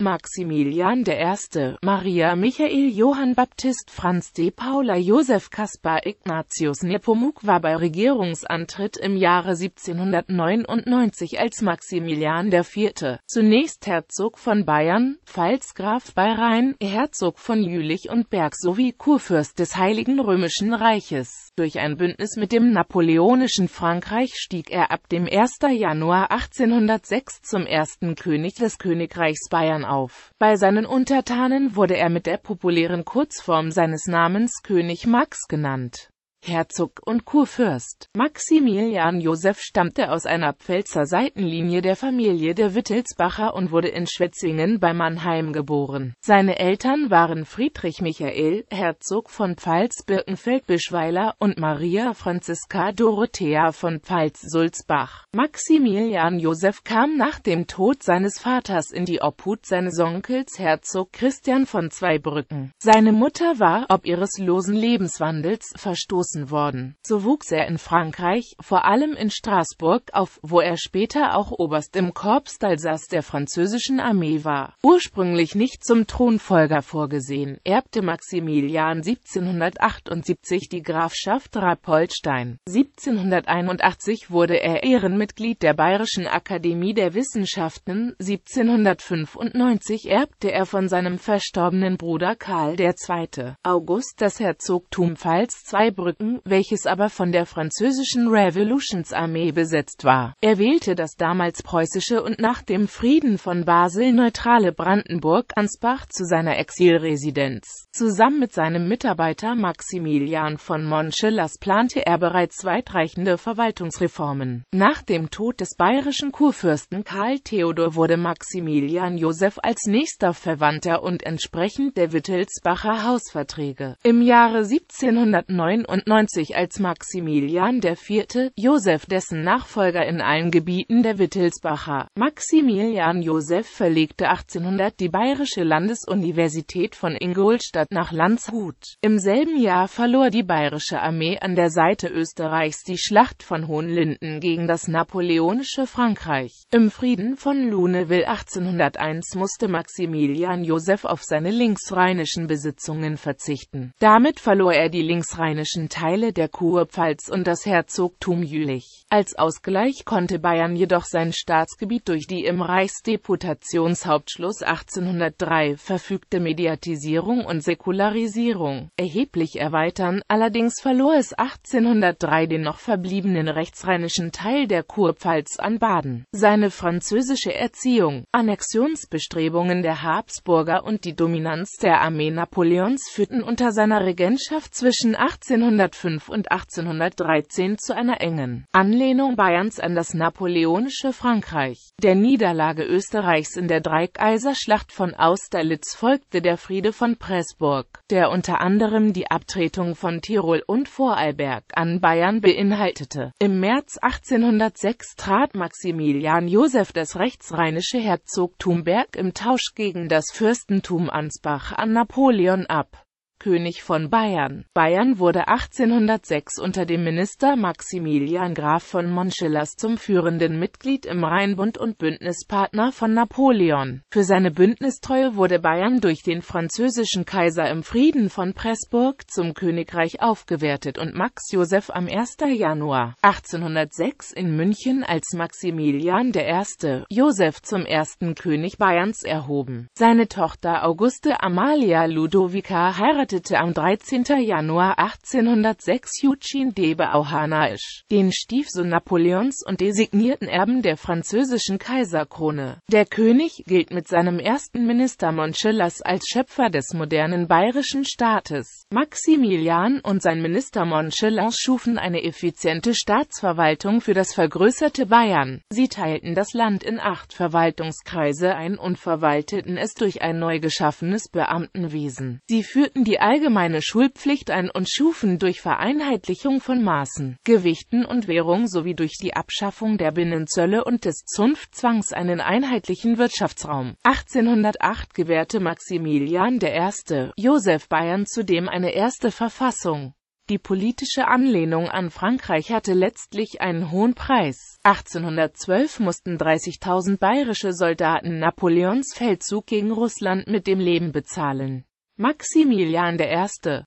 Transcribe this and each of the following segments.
Maximilian I., Maria Michael Johann Baptist Franz D. Paula Josef Kaspar Ignatius Nepomuk war bei Regierungsantritt im Jahre 1799 als Maximilian IV. zunächst Herzog von Bayern, Pfalzgraf bei Rhein, Herzog von Jülich und Berg sowie Kurfürst des Heiligen Römischen Reiches. Durch ein Bündnis mit dem napoleonischen Frankreich stieg er ab dem 1. Januar 1806 zum ersten König des Königreichs Bayern auf. Bei seinen Untertanen wurde er mit der populären Kurzform seines Namens König Max genannt Herzog und Kurfürst. Maximilian Josef stammte aus einer Pfälzer Seitenlinie der Familie der Wittelsbacher und wurde in Schwetzingen bei Mannheim geboren. Seine Eltern waren Friedrich Michael, Herzog von Pfalz-Birkenfeld-Bischweiler und Maria Franziska Dorothea von Pfalz-Sulzbach. Maximilian Josef kam nach dem Tod seines Vaters in die Obhut seines Onkels Herzog Christian von Zweibrücken. Seine Mutter war, ob ihres losen Lebenswandels, verstoßen geschossen worden. So wuchs er in Frankreich, vor allem in Straßburg, auf, wo er später auch Oberst im Korps d'Alsace der französischen Armee war. Ursprünglich nicht zum Thronfolger vorgesehen, erbte Maximilian 1778 die Grafschaft Rapolstein. 1781 wurde er Ehrenmitglied der Bayerischen Akademie der Wissenschaften, 1795 erbte er von seinem verstorbenen Bruder Karl II. August das Herzogtum Pfalz-Zweibrücken Franken, welches aber von der französischen Revolutionsarmee besetzt war. Er wählte das damals preußische und nach dem Frieden von Basel neutrale Brandenburg-Ansbach zu seiner Exilresidenz. Zusammen mit seinem Mitarbeiter Maximilian von Montgelas plante er bereits weitreichende Verwaltungsreformen. Nach dem Tod des bayerischen Kurfürsten Karl Theodor wurde Maximilian Joseph als nächster Verwandter und entsprechend der Wittelsbacher Hausverträge. Im Jahre 1799 1290, als Maximilian IV., Joseph dessen Nachfolger in allen Gebieten der Wittelsbacher. Maximilian Joseph verlegte 1800 die Bayerische Landesuniversität von Ingolstadt nach Landshut. Im selben Jahr verlor die Bayerische Armee an der Seite Österreichs die Schlacht von Hohenlinden gegen das napoleonische Frankreich. Im Frieden von Luneville 1801 musste Maximilian Joseph auf seine linksrheinischen Besitzungen verzichten. Damit verlor er die linksrheinischen Teile der Kurpfalz und das Herzogtum Jülich. Als Ausgleich konnte Bayern jedoch sein Staatsgebiet durch die im Reichsdeputationshauptschluss 1803 verfügte Mediatisierung und Säkularisierung erheblich erweitern, allerdings verlor es 1803 den noch verbliebenen rechtsrheinischen Teil der Kurpfalz an Baden. Seine französische Erziehung, Annexionsbestrebungen der Habsburger und die Dominanz der Armee Napoleons führten unter seiner Regentschaft zwischen 1800 1805 und 1813 zu einer engen Anlehnung Bayerns an das napoleonische Frankreich. Der Niederlage Österreichs in der Dreikaiserschlacht von Austerlitz folgte der Friede von Pressburg, der unter anderem die Abtretung von Tirol und Vorarlberg an Bayern beinhaltete. Im März 1806 trat Maximilian Joseph das rechtsrheinische Herzogtum Berg im Tausch gegen das Fürstentum Ansbach an Napoleon ab. König von Bayern. Bayern wurde 1806 unter dem Minister Maximilian Graf von Monschillers zum führenden Mitglied im Rheinbund und Bündnispartner von Napoleon. Für seine Bündnistreue wurde Bayern durch den französischen Kaiser im Frieden von Pressburg zum Königreich aufgewertet und Max Joseph am 1. Januar 1806 in München als Maximilian I. Joseph zum ersten König Bayerns erhoben. Seine Tochter Auguste Amalia Ludovica heiratete heiratete am 13. Januar 1806 Eugene de Beauharnais, den Stiefsohn Napoleons und designierten Erben der französischen Kaiserkrone. Der König gilt mit seinem ersten Minister Montgelas als Schöpfer des modernen bayerischen Staates. Maximilian und sein Minister Montgelas schufen eine effiziente Staatsverwaltung für das vergrößerte Bayern. Sie teilten das Land in acht Verwaltungskreise ein und verwalteten es durch ein neu geschaffenes Beamtenwesen. Sie führten die die allgemeine Schulpflicht ein und schufen durch Vereinheitlichung von Maßen, Gewichten und Währung sowie durch die Abschaffung der Binnenzölle und des Zunftzwangs einen einheitlichen Wirtschaftsraum. 1808 gewährte Maximilian I. Joseph Bayern zudem eine erste Verfassung. Die politische Anlehnung an Frankreich hatte letztlich einen hohen Preis. 1812 mussten 30.000 bayerische Soldaten Napoleons Feldzug gegen Russland mit dem Leben bezahlen. Maximilian I.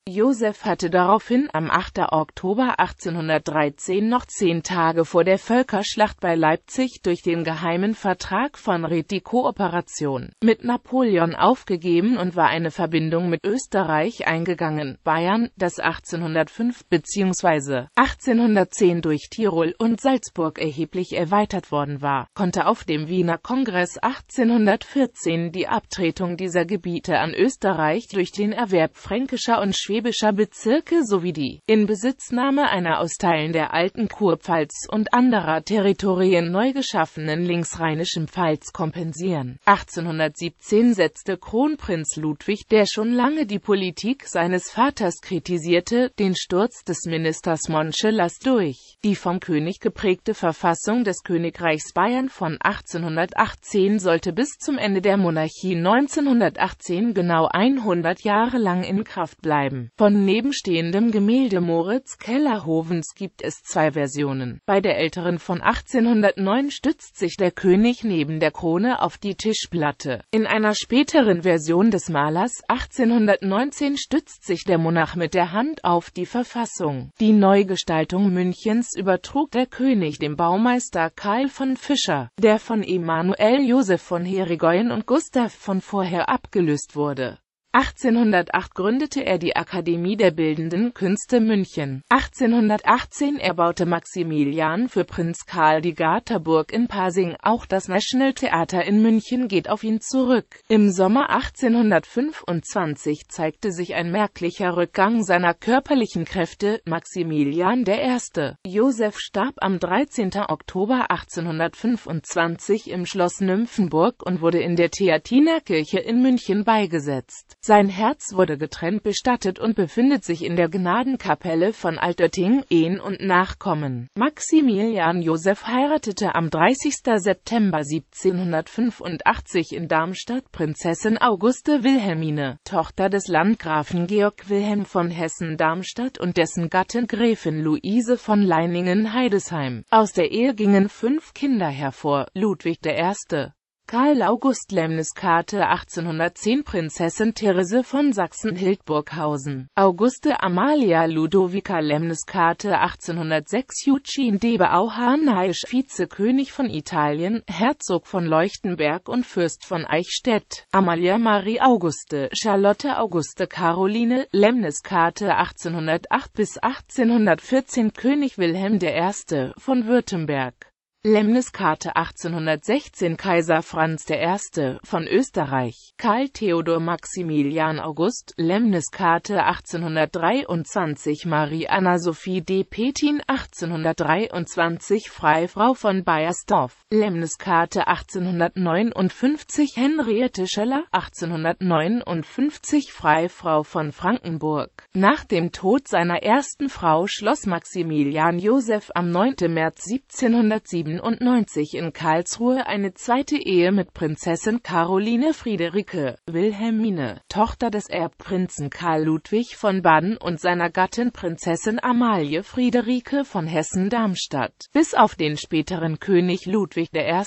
Joseph hatte daraufhin am 8. Oktober 1813 noch zehn Tage vor der Völkerschlacht bei Leipzig durch den geheimen Vertrag von Ried die Kooperation mit Napoleon aufgegeben und war eine Verbindung mit Österreich eingegangen, Bayern, das 1805 bzw. 1810 durch Tirol und Salzburg erheblich erweitert worden war, konnte auf dem Wiener Kongress 1814 die Abtretung dieser Gebiete an Österreich durch durch den Erwerb fränkischer und schwäbischer Bezirke sowie die Inbesitznahme einer aus Teilen der alten Kurpfalz und anderer Territorien neu geschaffenen linksrheinischen Pfalz kompensieren. 1817 setzte Kronprinz Ludwig, der schon lange die Politik seines Vaters kritisierte, den Sturz des Ministers Montgelas durch. Die vom König geprägte Verfassung des Königreichs Bayern von 1818 sollte bis zum Ende der Monarchie 1918 genau 100 100 Jahre lang in Kraft bleiben. Von nebenstehendem Gemälde Moritz Kellerhovens gibt es zwei Versionen. Bei der älteren von 1809 stützt sich der König neben der Krone auf die Tischplatte. In einer späteren Version des Malers 1819 stützt sich der Monarch mit der Hand auf die Verfassung. Die Neugestaltung Münchens übertrug der König dem Baumeister Karl von Fischer, der von Emanuel Josef von Herigoyen und Gustav von vorher abgelöst wurde. 1808 gründete er die Akademie der Bildenden Künste München. 1818 erbaute Maximilian für Prinz Karl die Garterburg in Pasing, auch das National Theater in München geht auf ihn zurück. Im Sommer 1825 zeigte sich ein merklicher Rückgang seiner körperlichen Kräfte, Maximilian I. Josef starb am 13. Oktober 1825 im Schloss Nymphenburg und wurde in der Theatinerkirche in München beigesetzt. Sein Herz wurde getrennt bestattet und befindet sich in der Gnadenkapelle von Altötting, Ehen und Nachkommen. Maximilian Josef heiratete am 30. September 1785 in Darmstadt Prinzessin Auguste Wilhelmine, Tochter des Landgrafen Georg Wilhelm von Hessen-Darmstadt und dessen Gattin Gräfin Luise von Leiningen-Heidesheim. Aus der Ehe gingen fünf Kinder hervor, Ludwig I. Karl August Lemnes Karte 1810 Prinzessin Therese von Sachsen-Hildburghausen Auguste Amalia Ludovica Lemnes Karte 1806 Eugene de Beauharnais Vizekönig von Italien, Herzog von Leuchtenberg und Fürst von Eichstätt Amalia Marie Auguste Charlotte Auguste Caroline Lemnes Karte 1808 bis 1814 König Wilhelm I. von Württemberg Lemniskarte 1816 Kaiser Franz I. von Österreich Karl Theodor Maximilian August Lemniskarte 1823 Marie Anna Sophie de Petin 1823 Freifrau von Bayersdorf Lemniskarte 1859 Henriette Scheller 1859 Freifrau von Frankenburg Nach dem Tod seiner ersten Frau schloss Maximilian Joseph am 9. März 1707 1897 in Karlsruhe eine zweite Ehe mit Prinzessin Caroline Friederike Wilhelmine, Tochter des Erbprinzen Karl Ludwig von Baden und seiner Gattin Prinzessin Amalie Friederike von Hessen-Darmstadt. Bis auf den späteren König Ludwig I.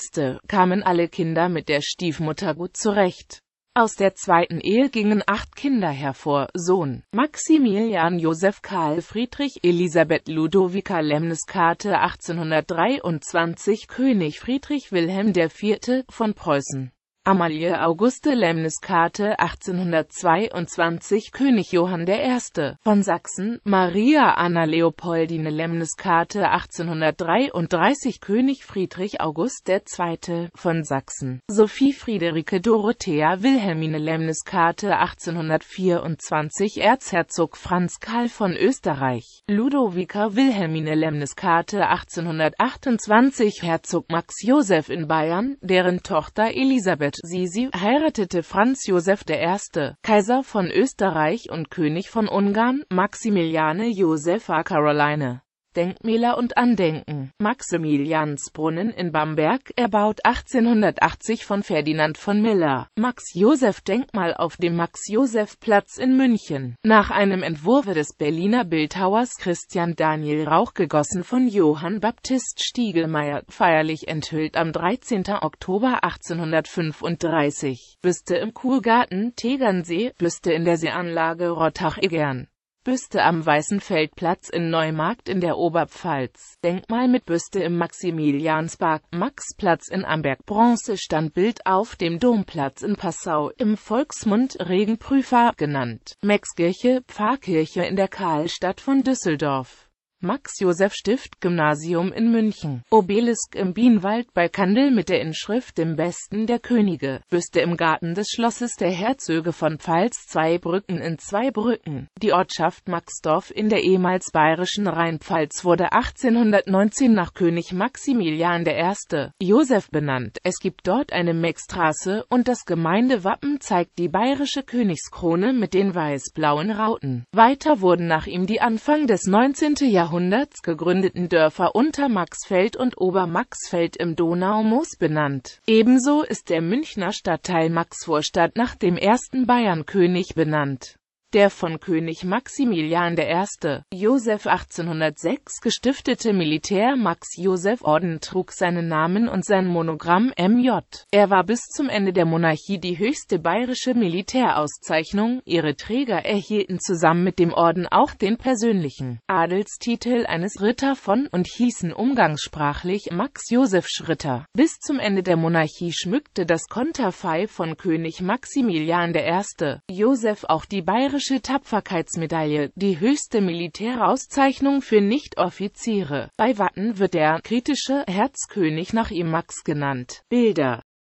kamen alle Kinder mit der Stiefmutter gut zurecht aus der zweiten Ehe gingen acht Kinder hervor, Sohn Maximilian Josef Karl Friedrich Elisabeth Ludovica Lemniskate 1823 König Friedrich Wilhelm IV. von Preußen Amalie Auguste Lemniskate 1822 König Johann I. von Sachsen, Maria Anna Leopoldine Lemniskate 1833 König Friedrich August II. von Sachsen, Sophie Friederike Dorothea Wilhelmine Lemniskate 1824 Erzherzog Franz Karl von Österreich, Ludovica Wilhelmine Lemniskate 1828 Herzog Max Joseph in Bayern, deren Tochter Elisabeth sie sie heiratete Franz Josef I., Kaiser von Österreich und König von Ungarn, Maximiliane Josefa Caroline. Denkmäler und Andenken. Maximiliansbrunnen in Bamberg, erbaut 1880 von Ferdinand von Miller. Max-Josef-Denkmal auf dem Max-Josef-Platz in München. Nach einem Entwurf des Berliner Bildhauers Christian Daniel Rauch gegossen von Johann Baptist Stiegelmeier, feierlich enthüllt am 13. Oktober 1835. Büste im Kurgarten Tegernsee, Büste in der Seeanlage Rottach-Egern. Büste am Weißen Feldplatz in Neumarkt in der Oberpfalz, Denkmal mit Büste im Maximilianspark, Maxplatz in Amberg, Bronze Bronzestandbild auf dem Domplatz in Passau, im Volksmund Regenprüfer genannt, Maxkirche, Pfarrkirche in der Karlstadt von Düsseldorf max josef stift gymnasium in München. Obelisk im Bienenwald bei Kandel mit der Inschrift im Besten der Könige. Büste im Garten des Schlosses der Herzöge von Pfalz zwei Brücken in zwei Brücken. Die Ortschaft Maxdorf in der ehemals bayerischen Rheinpfalz wurde 1819 nach König Maximilian I. Josef benannt. Es gibt dort eine Maxstraße und das Gemeindewappen zeigt die bayerische Königskrone mit den weiß-blauen Rauten. Weiter wurden nach ihm die Anfang des 19. Jahrhunderts Jahrhunderts gegründeten Dörfer Untermaxfeld und Obermaxfeld im Donaumoos benannt. Ebenso ist der Münchner Stadtteil Maxvorstadt nach dem ersten Bayernkönig benannt der von König Maximilian I. Joseph 1806 gestiftete Militär-Max-Joseph-Orden trug seinen Namen und sein Monogramm MJ. Er war bis zum Ende der Monarchie die höchste bayerische Militärauszeichnung, ihre Träger erhielten zusammen mit dem Orden auch den persönlichen Adelstitel eines Ritter von und hießen umgangssprachlich max joseph Schritter. Bis zum Ende der Monarchie schmückte das Konterfei von König Maximilian I. Joseph auch die bayerische Militärische Tapferkeitsmedaille, die höchste Militärauszeichnung für Nicht-Offiziere. Bei Watten wird der kritische Herzkönig nach ihm Max genannt. Bilder